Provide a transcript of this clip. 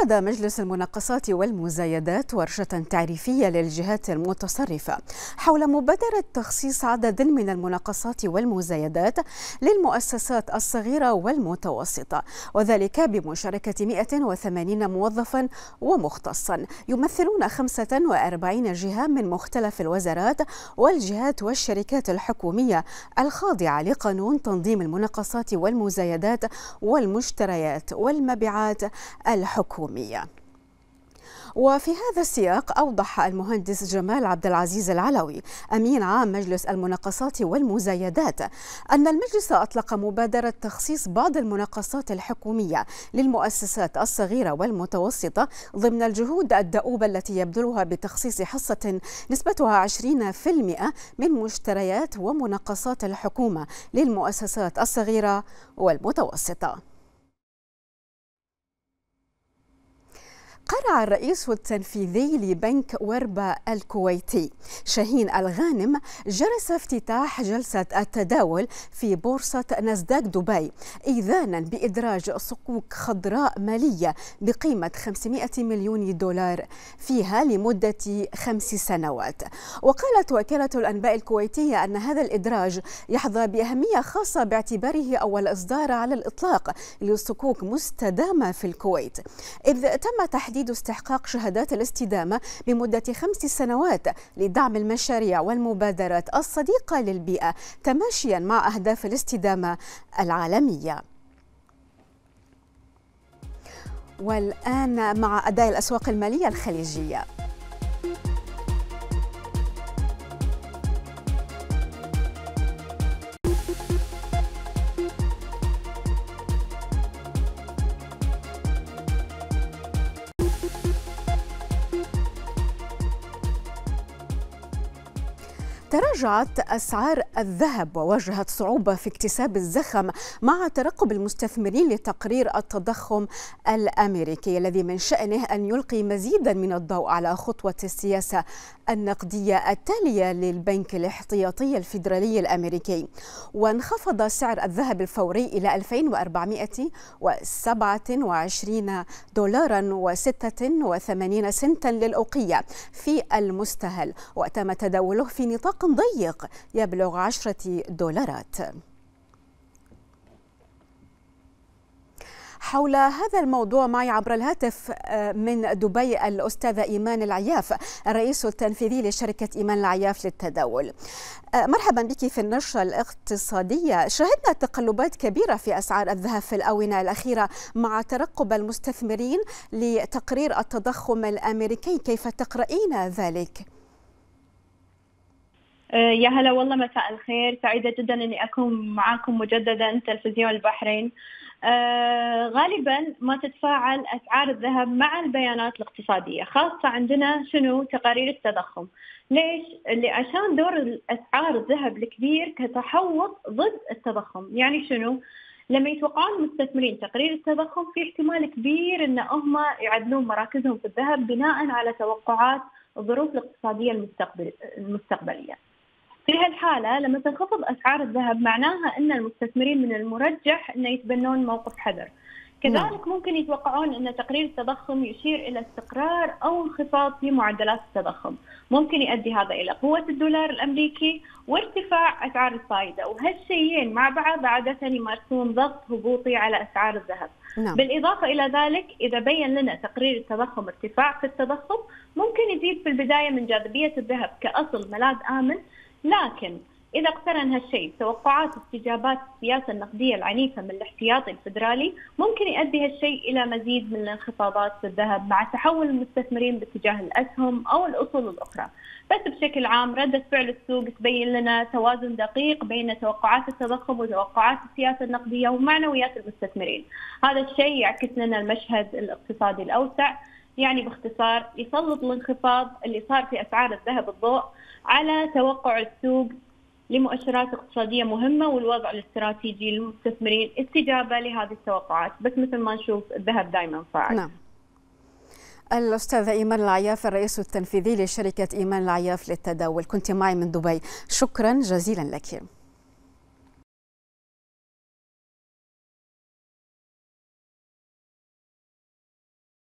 عقد مجلس المناقصات والمزايدات ورشة تعريفية للجهات المتصرفة حول مبادرة تخصيص عدد من المناقصات والمزايدات للمؤسسات الصغيرة والمتوسطة وذلك بمشاركة 180 موظفا ومختصا يمثلون 45 جهة من مختلف الوزارات والجهات والشركات الحكومية الخاضعة لقانون تنظيم المناقصات والمزايدات والمشتريات والمبيعات الحكومية الحكوميه وفي هذا السياق أوضح المهندس جمال عبد العزيز العلوي أمين عام مجلس المناقصات والمزايدات أن المجلس أطلق مبادرة تخصيص بعض المناقصات الحكومية للمؤسسات الصغيرة والمتوسطة ضمن الجهود الدؤوبة التي يبذلها بتخصيص حصة نسبتها 20% من مشتريات ومناقصات الحكومة للمؤسسات الصغيرة والمتوسطة قرع الرئيس التنفيذي لبنك وربا الكويتي شاهين الغانم جرس افتتاح جلسة التداول في بورصة ناسداك دبي إذانا بإدراج صكوك خضراء مالية بقيمة 500 مليون دولار فيها لمدة خمس سنوات وقالت وكالة الأنباء الكويتية أن هذا الإدراج يحظى بأهمية خاصة باعتباره أول إصدار على الإطلاق لصكوك مستدامة في الكويت إذ تم تحديد تحديد استحقاق شهادات الاستدامة بمدة خمس سنوات لدعم المشاريع والمبادرات الصديقة للبيئة تماشيا مع أهداف الاستدامة العالمية والآن مع أداء الأسواق المالية الخليجية تراجعت أسعار الذهب وواجهت صعوبة في اكتساب الزخم مع ترقب المستثمرين لتقرير التضخم الأمريكي الذي من شأنه أن يلقي مزيدا من الضوء على خطوة السياسة النقدية التالية للبنك الاحتياطي الفيدرالي الأمريكي وانخفض سعر الذهب الفوري إلى 2427 دولارا و86 سنتا للأوقية في المستهل وتم تداوله في نطاق ضيق يبلغ عشرة دولارات حول هذا الموضوع معي عبر الهاتف آه، من دبي الأستاذة إيمان العياف الرئيس التنفيذي لشركة إيمان العياف للتداول آه، مرحبا بك في النشرة الاقتصادية شهدنا تقلبات كبيرة في أسعار الذهب في الآونة الأخيرة مع ترقب المستثمرين لتقرير التضخم الأمريكي كيف تقرأين ذلك؟ آه، يا هلا والله مساء الخير سعيدة جدا أني أكون معاكم مجددا تلفزيون البحرين آه، غالبا ما تتفاعل أسعار الذهب مع البيانات الاقتصادية خاصة عندنا شنو تقارير التضخم ليش؟ عشان دور أسعار الذهب الكبير كتحوط ضد التضخم يعني شنو؟ لما يتوقعون المستثمرين تقرير التضخم في احتمال كبير ان هم يعدلون مراكزهم في الذهب بناء على توقعات الظروف الاقتصاديه المستقبل المستقبليه. في هالحالة لما تنخفض أسعار الذهب معناها أن المستثمرين من المرجح أن يتبنون موقف حذر كذلك نعم. ممكن يتوقعون أن تقرير التضخم يشير إلى استقرار أو انخفاض في معدلات التضخم ممكن يؤدي هذا إلى قوة الدولار الأمريكي وارتفاع أسعار الفائدة وهالشيئين مع بعض عادة يمارسون ضغط هبوطي على أسعار الذهب نعم. بالإضافة إلى ذلك إذا بين لنا تقرير التضخم ارتفاع في التضخم ممكن يزيد في البداية من جاذبية الذهب كأصل ملاذ آمن لكن إذا اقترن هالشيء توقعات استجابات السياسة النقدية العنيفة من الاحتياطي الفدرالي ممكن يؤدي هالشيء إلى مزيد من الانخفاضات في الذهب مع تحول المستثمرين باتجاه الأسهم أو الأصول الأخرى بس بشكل عام ردة فعل السوق تبين لنا توازن دقيق بين توقعات التضخم وتوقعات السياسة النقدية ومعنويات المستثمرين هذا الشيء يعكس لنا المشهد الاقتصادي الأوسع يعني باختصار يسلط الانخفاض اللي صار في اسعار الذهب الضوء على توقع السوق لمؤشرات اقتصادية مهمة والوضع الاستراتيجي للمستثمرين استجابة لهذه التوقعات بس مثل ما نشوف الذهب دائما فاعل نعم. الأستاذ إيمان العياف الرئيس التنفيذي لشركة إيمان العياف للتداول كنت معي من دبي شكرا جزيلا لك